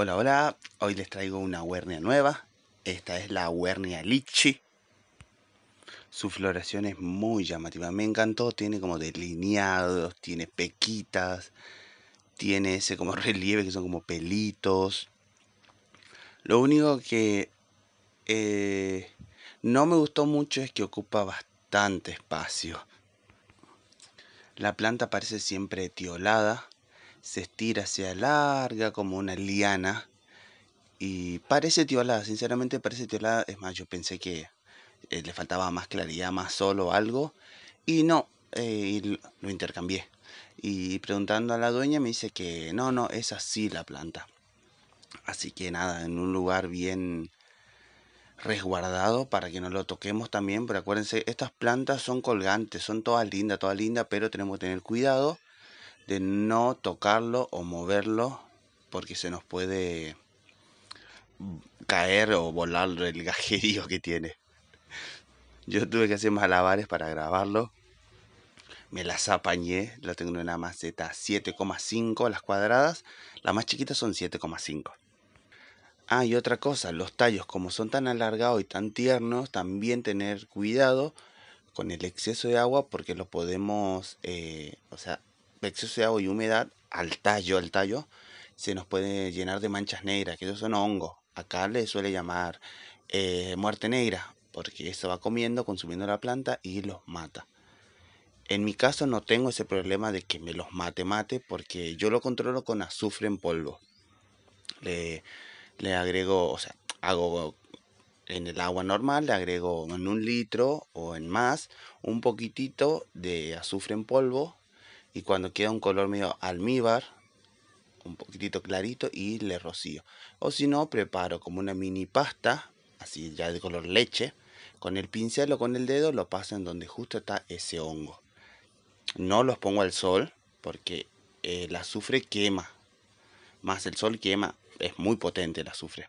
Hola, hola, hoy les traigo una huernia nueva. Esta es la huernia lichi. Su floración es muy llamativa, me encantó. Tiene como delineados, tiene pequitas, tiene ese como relieve que son como pelitos. Lo único que eh, no me gustó mucho es que ocupa bastante espacio. La planta parece siempre etiolada se estira, se alarga como una liana. Y parece tiolada, sinceramente parece tiolada. Es más, yo pensé que eh, le faltaba más claridad, más solo algo. Y no, eh, lo intercambié. Y preguntando a la dueña me dice que no, no, es así la planta. Así que nada, en un lugar bien resguardado para que no lo toquemos también. Pero acuérdense, estas plantas son colgantes, son todas lindas, todas lindas, pero tenemos que tener cuidado de no tocarlo o moverlo porque se nos puede caer o volar el gajerío que tiene. Yo tuve que hacer malabares para grabarlo. Me las apañé. La tengo en una maceta 7,5 las cuadradas. Las más chiquitas son 7,5. Ah, y otra cosa, los tallos como son tan alargados y tan tiernos, también tener cuidado con el exceso de agua porque lo podemos, eh, o sea, exceso de agua y humedad al tallo, al tallo, se nos puede llenar de manchas negras, que esos son hongos. Acá le suele llamar eh, muerte negra, porque eso va comiendo, consumiendo la planta y los mata. En mi caso no tengo ese problema de que me los mate, mate, porque yo lo controlo con azufre en polvo. Le, le agrego, o sea, hago en el agua normal, le agrego en un litro o en más un poquitito de azufre en polvo y cuando queda un color medio almíbar, un poquitito clarito y le rocío. O si no, preparo como una mini pasta, así ya de color leche, con el pincel o con el dedo lo paso en donde justo está ese hongo. No los pongo al sol porque eh, el azufre quema, más el sol quema, es muy potente el azufre.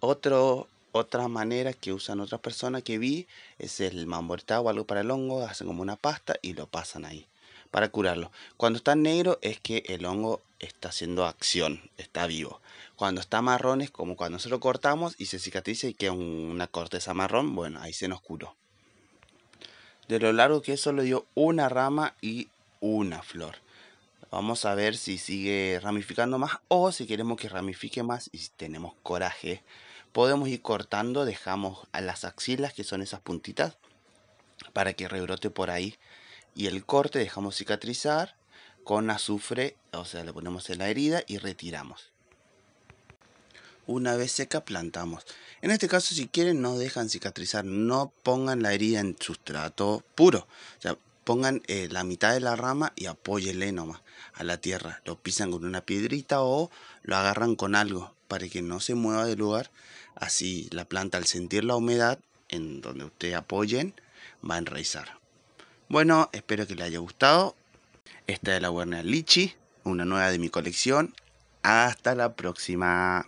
Otro, otra manera que usan otras personas que vi es el mambortá o algo para el hongo, hacen como una pasta y lo pasan ahí para curarlo. Cuando está negro es que el hongo está haciendo acción, está vivo. Cuando está marrón es como cuando se lo cortamos y se cicatriza y queda una corteza marrón, bueno, ahí se nos curó. De lo largo que eso le dio una rama y una flor. Vamos a ver si sigue ramificando más o si queremos que ramifique más y si tenemos coraje. Podemos ir cortando, dejamos a las axilas, que son esas puntitas, para que rebrote por ahí y el corte dejamos cicatrizar con azufre, o sea, le ponemos en la herida y retiramos. Una vez seca, plantamos. En este caso, si quieren, no dejan cicatrizar, no pongan la herida en sustrato puro. O sea, pongan eh, la mitad de la rama y apóyenle nomás a la tierra. Lo pisan con una piedrita o lo agarran con algo para que no se mueva de lugar. Así la planta, al sentir la humedad en donde ustedes apoyen, va a enraizar. Bueno, espero que les haya gustado. Esta es la Werner Lichi, una nueva de mi colección. Hasta la próxima.